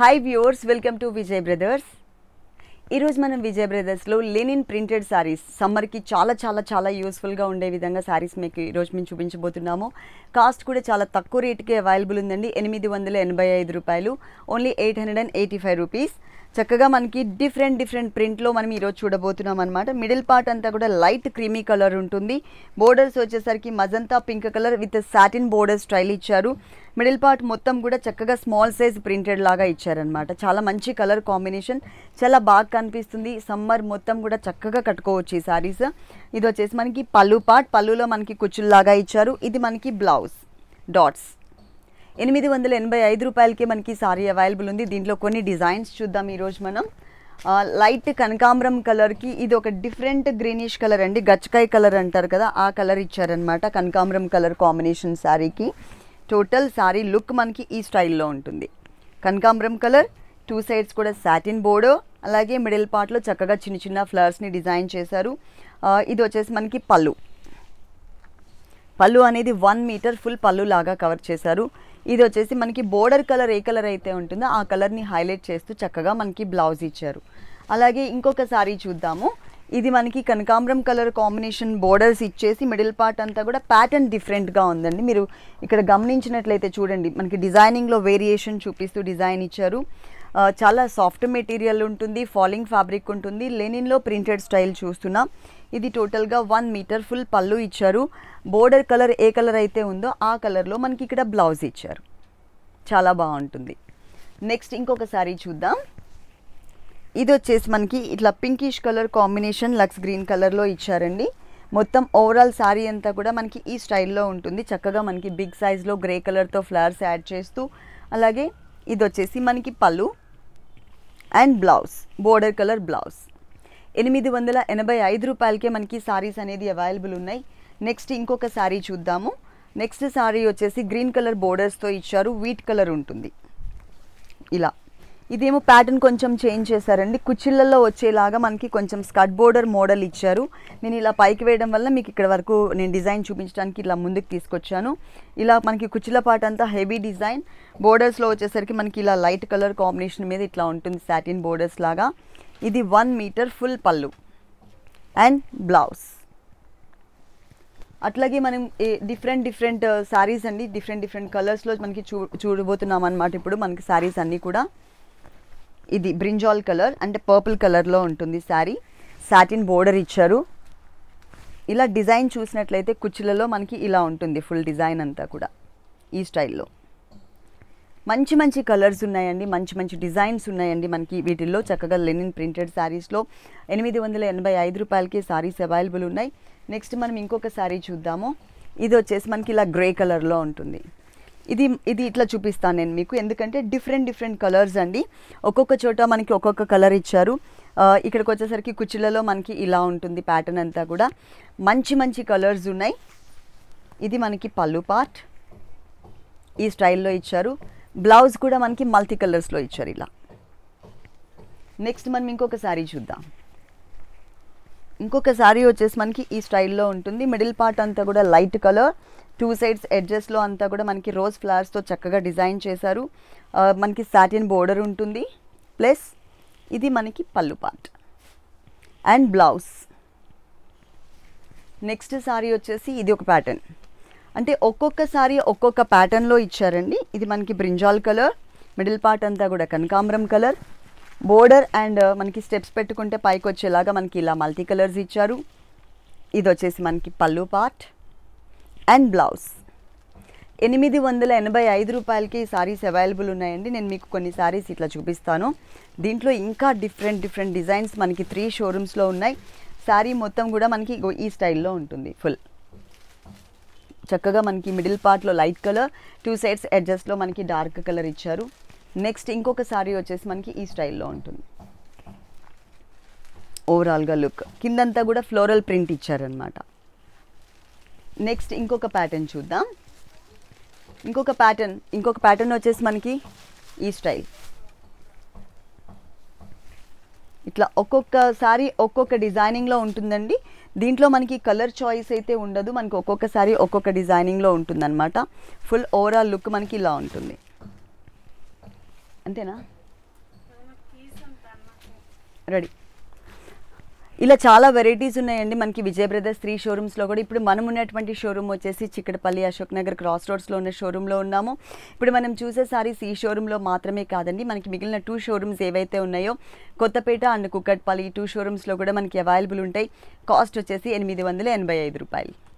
hi viewers welcome to Vijay brothers ఈరోజు మనం విజయ్ బ్రదర్స్లో లెనిన్ ప్రింటెడ్ శారీస్ సమ్మర్కి చాలా చాలా చాలా యూస్ఫుల్గా ఉండే విధంగా శారీస్ మీకు ఈరోజు మేము చూపించబోతున్నాము కాస్ట్ కూడా చాలా తక్కువ రేటుకి అవైలబుల్ ఉందండి ఎనిమిది వందల ఎనభై ఐదు రూపాయలు only eight hundred and eighty five rupees చక్కగా మనకి డిఫరెంట్ డిఫరెంట్ ప్రింట్లో మనం ఈరోజు చూడబోతున్నాం అనమాట మిడిల్ పార్ట్ అంతా కూడా లైట్ క్రీమీ కలర్ ఉంటుంది బోర్డర్స్ వచ్చేసరికి magenta pink colour with satin border style ఇచ్చారు మిడిల్ పార్ట్ మొత్తం కూడా చక్కగా స్మాల్ సైజ్ ప్రింటెడ్ లాగా ఇచ్చారనమాట చాలా మంచి కలర్ కాంబినేషన్ చాలా బాగా కనిపిస్తుంది సమ్మర్ మొత్తం కూడా చక్కగా కట్టుకోవచ్చు ఈ సారీస్ ఇది వచ్చేసి మనకి పళ్ళు పార్ట్ పళ్ళులో మనకి కుచ్చుల్లాగా ఇచ్చారు ఇది మనకి బ్లౌజ్ డాట్స్ ఎనిమిది వందల ఎనభై ఐదు రూపాయలకి మనకి సారీ అవైలబుల్ ఉంది దీంట్లో కొన్ని డిజైన్స్ చూద్దాం ఈరోజు మనం లైట్ కనకాంబరం కలర్కి ఇది ఒక డిఫరెంట్ గ్రీనిష్ కలర్ అండి గచ్చకాయ కలర్ అంటారు కదా ఆ కలర్ ఇచ్చారనమాట కనకాంబరం కలర్ కాంబినేషన్ శారీకి టోటల్ శారీ లుక్ మనకి ఈ స్టైల్లో ఉంటుంది కనకాంబరం కలర్ టూ సైడ్స్ కూడా సాటిన్ బోర్డో అలాగే మిడిల్ పార్ట్లో చక్కగా చిన్న చిన్న ఫ్లవర్స్ని డిజైన్ చేశారు ఇది వచ్చేసి మనకి పళ్ళు పళ్ళు అనేది వన్ మీటర్ ఫుల్ పళ్ళు లాగా కవర్ చేశారు ఇది వచ్చేసి మనకి బోర్డర్ కలర్ ఏ కలర్ అయితే ఉంటుందో ఆ కలర్ని హైలైట్ చేస్తూ చక్కగా మనకి బ్లౌజ్ ఇచ్చారు అలాగే ఇంకొక సారీ చూద్దాము ఇది మనకి కనకాంబరం కలర్ కాంబినేషన్ బోర్డర్స్ ఇచ్చేసి మిడిల్ పార్ట్ అంతా కూడా ప్యాటర్న్ డిఫరెంట్గా ఉందండి మీరు ఇక్కడ గమనించినట్లయితే చూడండి మనకి డిజైనింగ్లో వేరియేషన్ చూపిస్తూ డిజైన్ ఇచ్చారు చాలా సాఫ్ట్ మెటీరియల్ ఉంటుంది ఫాలింగ్ ఫ్యాబ్రిక్ ఉంటుంది లెనిన్లో ప్రింటెడ్ స్టైల్ చూస్తున్నాం ఇది టోటల్గా వన్ మీటర్ ఫుల్ పళ్ళు ఇచ్చారు బోర్డర్ కలర్ ఏ కలర్ అయితే ఉందో ఆ కలర్లో మనకి ఇక్కడ బ్లౌజ్ ఇచ్చారు చాలా బాగుంటుంది నెక్స్ట్ ఇంకొక సారీ చూద్దాం ఇది వచ్చేసి మనకి ఇట్లా pinkish colour combination looks green కలర్లో ఇచ్చారండి మొత్తం ఓవరాల్ శారీ అంతా కూడా మనకి ఈ స్టైల్లో ఉంటుంది చక్కగా మనకి బిగ్ సైజ్లో గ్రే కలర్తో ఫ్లవర్స్ యాడ్ చేస్తూ అలాగే ఇది వచ్చేసి మనకి pallu and blouse border colour blouse ఎనిమిది వందల ఎనభై ఐదు రూపాయలకే మనకి సారీస్ అనేది అవైలబుల్ ఉన్నాయి నెక్స్ట్ ఇంకొక శారీ చూద్దాము నెక్స్ట్ సారీ వచ్చేసి గ్రీన్ కలర్ బోర్డర్స్తో ఇచ్చారు వీట్ కలర్ ఉంటుంది ఇలా ఇదేమో ప్యాటర్న్ కొంచెం చేంజ్ చేశారండి కుచ్చిళ్ళల్లో వచ్చేలాగా మనకి కొంచెం స్కట్ బోర్డర్ మోడల్ ఇచ్చారు నేను ఇలా పైకి వేయడం వల్ల మీకు ఇక్కడ వరకు నేను డిజైన్ చూపించడానికి ఇలా ముందుకు తీసుకొచ్చాను ఇలా మనకి కుచ్చిళ్ళ పాట అంతా హెవీ డిజైన్ బోర్డర్స్లో వచ్చేసరికి మనకి ఇలా లైట్ కలర్ కాంబినేషన్ మీద ఇట్లా ఉంటుంది సాటిన్ బోర్డర్స్ లాగా ఇది one metre full pallu and blouse అట్లాగే మనం డిఫరెంట్ డిఫరెంట్ శారీస్ అండి డిఫరెంట్ డిఫరెంట్ కలర్స్లో మనకి చూ చూడబోతున్నాం అనమాట ఇప్పుడు మనకి శారీస్ అన్నీ కూడా ఇది బ్రింజాల్ కలర్ అంటే పర్పుల్ కలర్లో ఉంటుంది శారీ సాటిన్ బోర్డర్ ఇచ్చారు ఇలా డిజైన్ చూసినట్లయితే కుచ్చులలో మనకి ఇలా ఉంటుంది ఫుల్ డిజైన్ అంతా కూడా ఈ స్టైల్లో మంచి మంచి కలర్స్ ఉన్నాయండి మంచి మంచి డిజైన్స్ ఉన్నాయండి మనకి వీటిల్లో చక్కగా లెనిన్ ప్రింటెడ్ శారీస్లో ఎనిమిది వందల ఎనభై ఐదు రూపాయలకి శారీస్ అవైలబుల్ ఉన్నాయి నెక్స్ట్ మనం ఇంకొక శారీ చూద్దాము ఇది వచ్చేసి మనకి ఇలా గ్రే కలర్లో ఉంటుంది ఇది ఇది ఇట్లా చూపిస్తాను నేను మీకు ఎందుకంటే డిఫరెంట్ డిఫరెంట్ కలర్స్ అండి ఒక్కొక్క చోట మనకి ఒక్కొక్క కలర్ ఇచ్చారు ఇక్కడికి వచ్చేసరికి కుర్చీలలో మనకి ఇలా ఉంటుంది ప్యాటర్న్ అంతా కూడా మంచి మంచి కలర్స్ ఉన్నాయి ఇది మనకి పళ్ళు పార్ట్ ఈ స్టైల్లో ఇచ్చారు బ్లౌజ్ కూడా మనకి మల్టీ కలర్స్లో ఇచ్చారు ఇలా నెక్స్ట్ మనం ఇంకొక శారీ చూద్దాం ఇంకొక శారీ వచ్చేసి మనకి ఈ స్టైల్లో ఉంటుంది మిడిల్ పార్ట్ అంతా కూడా లైట్ కలర్ టూ సైడ్స్ ఎడ్జెస్లో అంతా కూడా మనకి రోజ్ ఫ్లవర్స్తో చక్కగా డిజైన్ చేశారు మనకి సాటిన్ బోర్డర్ ఉంటుంది ప్లస్ ఇది మనకి pallu part and blouse next sari వచ్చేసి ఇది ఒక ప్యాటర్న్ అంటే ఒక్కొక్క శారీ ఒక్కొక్క ప్యాటర్న్లో ఇచ్చారండి ఇది మనకి బ్రింజాల్ కలర్ మిడిల్ పార్ట్ అంతా కూడా కనకాంబరం కలర్ బోర్డర్ అండ్ uh, మనకి స్టెప్స్ పెట్టుకుంటే పైకి వచ్చేలాగా మనకి ఇలా మల్టీ కలర్స్ ఇచ్చారు ఇది వచ్చేసి మనకి పళ్ళు పార్ట్ అండ్ బ్లౌజ్ ఎనిమిది వందల ఎనభై ఐదు రూపాయలకి సారీస్ అవైలబుల్ ఉన్నాయండి నేను మీకు కొన్ని సారీస్ ఇట్లా చూపిస్తాను దీంట్లో ఇంకా డిఫరెంట్ డిఫరెంట్ డిజైన్స్ మనకి త్రీ షోరూమ్స్లో ఉన్నాయి శారీ మొత్తం కూడా మనకి ఈ స్టైల్లో ఉంటుంది ఫుల్ చక్కగా మనకి మిడిల్ పార్ట్లో లైట్ కలర్ టూ సైడ్స్ అడ్జస్ట్లో మనకి డార్క్ కలర్ ఇచ్చారు నెక్స్ట్ ఇంకొక సారీ వచ్చేసి మనకి ఈ స్టైల్లో ఉంటుంది ఓవరాల్గా లుక్ కిందంతా కూడా ఫ్లోరల్ ప్రింట్ ఇచ్చారనమాట నెక్స్ట్ ఇంకొక ప్యాటర్న్ చూద్దాం ఇంకొక ప్యాటర్న్ ఇంకొక ప్యాటర్న్ వచ్చేసి మనకి ఈ స్టైల్ ఇట్లా ఒక్కొక్క సారీ ఒక్కొక్క డిజైనింగ్లో ఉంటుందండి దీంట్లో మనకి కలర్ చాయిస్ అయితే ఉండదు మనకి ఒక్కొక్కసారి ఒక్కొక్క డిజైనింగ్లో ఉంటుందన్నమాట ఫుల్ ఓవరాల్ లుక్ మనకి ఇలా ఉంటుంది అంతేనా రెడీ ఇలా చాలా వెరైటీస్ ఉన్నాయండి మనకి విజయ్ బ్రదర్స్ త్రీ షోరూమ్స్లో కూడా ఇప్పుడు మనం ఉన్నటువంటి షోరూమ్ వచ్చేసి చిక్కడపల్లి అశోక్ నగర్ క్రాస్ రోడ్స్లో ఉన్న షోరూంలో ఉన్నాము ఇప్పుడు మనం చూసే సారీస్ ఈ షోరూంలో మాత్రమే కాదండి మనకి మిగిలిన టూ షోరూమ్స్ ఏవైతే ఉన్నాయో కొత్తపేట అండ్ కుక్కట్పల్లి టూ షోరూమ్స్లో కూడా మనకి అవైలబుల్ ఉంటాయి కాస్ట్ వచ్చేసి ఎనిమిది వందల ఎనభై ఐదు రూపాయలు